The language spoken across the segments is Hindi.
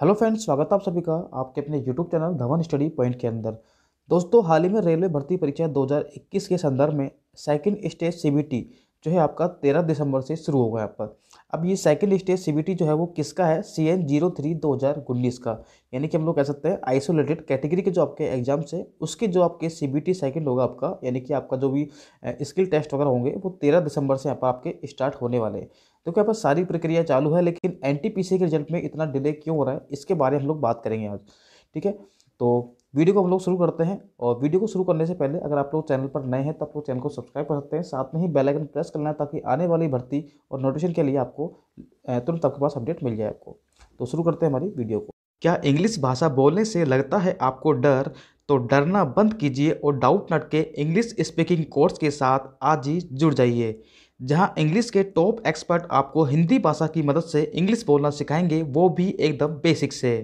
हेलो फ्रेंड्स स्वागत है आप सभी का आपके अपने YouTube channel Dhawan study point के अंदर दोस्तों हाल ही में रेलवे भर्ती परीक्षा 2021 के संदर्भ में सेकंड स्टेज सीबीटी जो है आपका 13 दिसंबर से शुरू होगा यहाँ पर अब ये सेकेंड स्टेज सीबीटी जो है वो किसका है सी एन जीरो थ्री दो हज़ार उन्नीस का यानी कि हम लोग कह सकते हैं आइसोलेटेड कैटेगरी के जो आपके एग्जाम्स है उसके जो आपके सी बी टी सेकेंड होगा आपका यानी कि आपका जो भी स्किल टेस्ट वगैरह होंगे वो तेरह दिसंबर से यहाँ पर आपके स्टार्ट होने वाले हैं तो क्या पर सारी प्रक्रिया चालू है लेकिन एन टी पी सी के रिजल्ट में इतना डिले क्यों हो रहा है इसके बारे में हम लोग बात करेंगे आज ठीक है तो वीडियो को हम लोग शुरू करते हैं और वीडियो को शुरू करने से पहले अगर आप लोग चैनल पर नए हैं तो आप लोग चैनल को सब्सक्राइब कर सकते हैं साथ में ही बेल आइकन प्रेस करना है ताकि आने वाली भर्ती और नोटिफिकेशन के लिए आपको तुरंत आपके पास अपडेट मिल जाए आपको तो शुरू करते हैं हमारी वीडियो को क्या इंग्लिश भाषा बोलने से लगता है आपको डर तो डरना बंद कीजिए और डाउट नट के इंग्लिश स्पीकिंग कोर्स के साथ आज ही जुड़ जाइए जहां इंग्लिश के टॉप एक्सपर्ट आपको हिंदी भाषा की मदद से इंग्लिश बोलना सिखाएंगे वो भी एकदम बेसिक से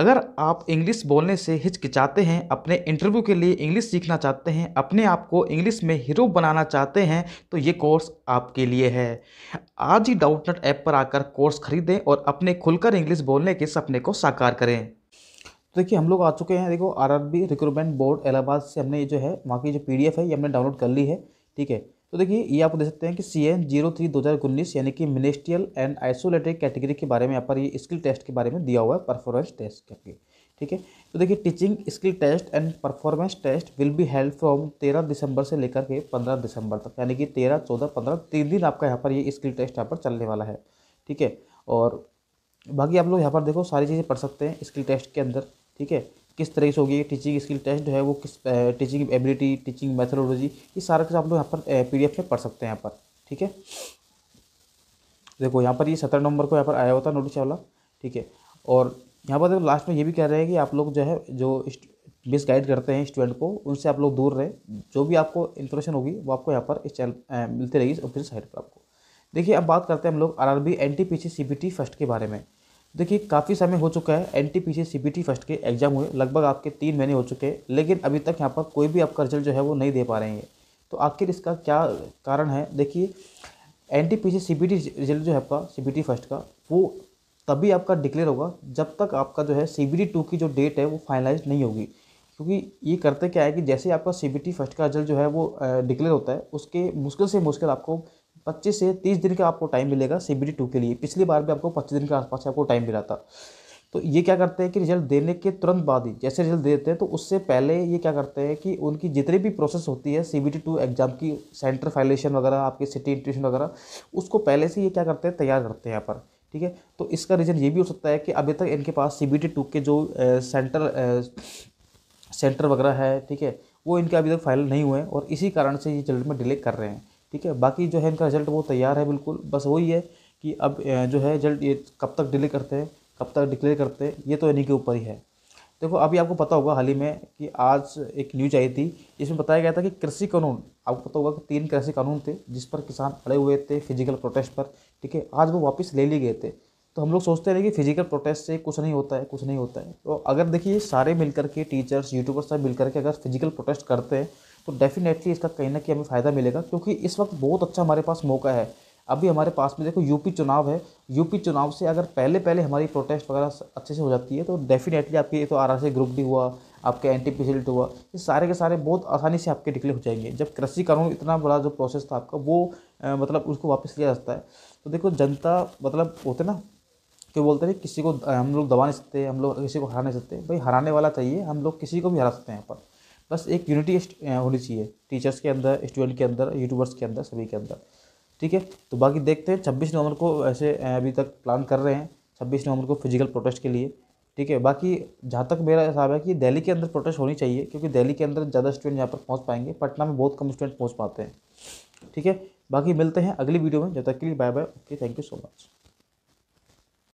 अगर आप इंग्लिश बोलने से हिचकिचाते हैं अपने इंटरव्यू के लिए इंग्लिश सीखना चाहते हैं अपने आप को इंग्लिश में हीरो बनाना चाहते हैं तो ये कोर्स आपके लिए है आज ही डाउट नट ऐप पर आकर कोर्स खरीदें और अपने खुलकर इंग्लिश बोलने के सपने को साकार करें तो देखिए हम लोग आ चुके हैं देखो आर रिक्रूटमेंट बोर्ड इलाहाबाद से हमने जो है वहाँ की जो पी है ये हमने डाउनलोड कर ली है ठीक है तो देखिए ये आप देख सकते हैं कि सी एन जीरो थ्री दो हज़ार उन्नीस यानी कि मिनिस्ट्रियल एंड आइसोलेटेड कैटेगरी के बारे में यहाँ पर ये स्किल टेस्ट के बारे में दिया हुआ है परफॉर्मेंस टेस्ट करके ठीक है तो देखिए teaching skill test and performance test will be held from तेरह दिसंबर से लेकर के पंद्रह दिसंबर तक यानी कि तेरह चौदह पंद्रह तीन दिन आपका यहाँ पर ये स्किल टेस्ट यहाँ पर चलने वाला है ठीक है और बाकी आप लोग यहाँ पर देखो सारी चीज़ें पढ़ सकते हैं स्किल टेस्ट के अंदर ठीक है किस तरीके से होगी टीचिंग स्किल टेस्ट है वो किस टीचिंग एबिलिटी टीचिंग मैथोलॉजी ये सारा कुछ आप लोग यहाँ पर पी में पढ़ सकते हैं यहाँ पर ठीक है देखो यहाँ पर ये सत्रह नंबर को यहाँ पर आया होता नोटिस वाला ठीक है और यहाँ पर देखो लास्ट में ये भी कह रहे हैं कि आप लोग जो है जो मिस गाइड करते हैं स्टूडेंट को उनसे आप लोग दूर रहें जो भी आपको इन्फॉर्मेशन होगी वो आपको यहाँ पर इस चैनल मिलती रहेगी ऑफिशियल साइट पर आपको देखिए अब बात करते हैं हम लोग R R B N T P C C B T first के बारे में देखिए काफ़ी समय हो चुका है N T P C C B T first के एग्ज़ाम हुए लगभग आपके तीन महीने हो चुके हैं लेकिन अभी तक यहाँ पर कोई भी आपका रिजल्ट जो है वो नहीं दे पा रहे हैं तो आखिर इसका क्या कारण है देखिए N T P C C B T result जो है आपका सी बी टी फर्स्ट का वो तभी आपका डिक्लेयर होगा जब तक आपका जो है सी बी टी टू की जो डेट है वो फाइनलाइज नहीं होगी क्योंकि ये करते क्या है कि जैसे आपका सी बी टी फर्स्ट का रिजल्ट जो है वो डिक्लेयर होता है उसके मुश्किल से मुश्किल आपको पच्चीस से तीस दिन का आपको टाइम मिलेगा सी बी टू के लिए पिछली बार भी आपको पच्चीस दिन के आसपास आपको टाइम मिला था तो ये क्या करते हैं कि रिजल्ट देने के तुरंत बाद ही जैसे रिजल्ट देते हैं तो उससे पहले ये क्या करते हैं कि उनकी जितनी भी प्रोसेस होती है C B T two exam की सेंटर फाइलेशन वगैरह आपके सिटी इंट्रेशन वगैरह उसको पहले से ये क्या करते हैं तैयार करते हैं यहाँ पर ठीक है तो इसका रीज़न ये भी हो सकता है कि अभी तक इनके पास सी बी टी टू के जो सेंटर सेंटर वगैरह है ठीक है वो इनके अभी तक फाइल नहीं हुए हैं और इसी कारण से ये रिजल्ट में डिले कर रहे हैं ठीक है बाकी जो है इनका रिजल्ट वो तैयार है बिल्कुल बस वही है कि अब जो है रिजल्ट ये कब तक डिले करते हैं कब तक डिक्लेयर करते हैं ये तो इन्हीं के ऊपर ही है देखो अभी आपको पता होगा हाल ही में कि आज एक न्यूज आई थी इसमें बताया गया था कि कृषि कानून आपको पता होगा कि तीन कृषि कानून थे जिस पर किसान अड़े हुए थे फिजिकल प्रोटेस्ट पर ठीक है आज वो वापस ले लिए गए थे तो हम लोग सोचते रहे कि फिजिकल प्रोटेस्ट से कुछ नहीं होता है कुछ नहीं होता है तो अगर देखिए सारे मिलकर के टीचर्स यूट्यूबर्स सब मिलकर के अगर फिजिकल प्रोटेस्ट करते हैं तो डेफिनेटली इसका कहीं ना कहीं हमें फ़ायदा मिलेगा क्योंकि इस वक्त बहुत अच्छा हमारे पास मौका है अभी हमारे पास में देखो यूपी चुनाव है यूपी चुनाव से अगर पहले पहले हमारी प्रोटेस्ट वगैरह अच्छे से हो जाती है तो डेफिनेटली आपके ये तो आर आर ग्रुप डी हुआ आपके एंटी पी हुआ ये सारे के सारे बहुत आसानी से आपके डिक्लेयर हो जाएंगे जब कृषि कानून इतना बड़ा जो प्रोसेस था आपका वो आ, मतलब उसको वापस लिया जाता है तो देखो जनता मतलब होते ना कि बोलते हैं किसी को हम लोग दबा नहीं सकते हम लोग किसी को हरा नहीं सकते भाई हराने वाला चाहिए हम लोग किसी को भी हरा सकते हैं यहाँ पर बस एक यूनिटी होनी चाहिए टीचर्स के अंदर स्टूडेंट के अंदर यूट्यूबर्स के अंदर सभी के अंदर ठीक है तो बाकी देखते हैं छब्बीस नवंबर को ऐसे अभी तक प्लान कर रहे हैं छब्बीस नवंबर को फिजिकल प्रोटेस्ट के लिए ठीक है बाकी जहाँ तक मेरा हिसाब है कि दिल्ली के अंदर प्रोटेस्ट होनी चाहिए क्योंकि दिल्ली के अंदर ज़्यादा स्टूडेंट यहाँ पर पहुँच पाएंगे पटना में बहुत कम स्टूडेंट पहुँच पाते हैं ठीक है बाकी मिलते हैं अगली वीडियो में जब तक के लिए bye bye okay thank you so much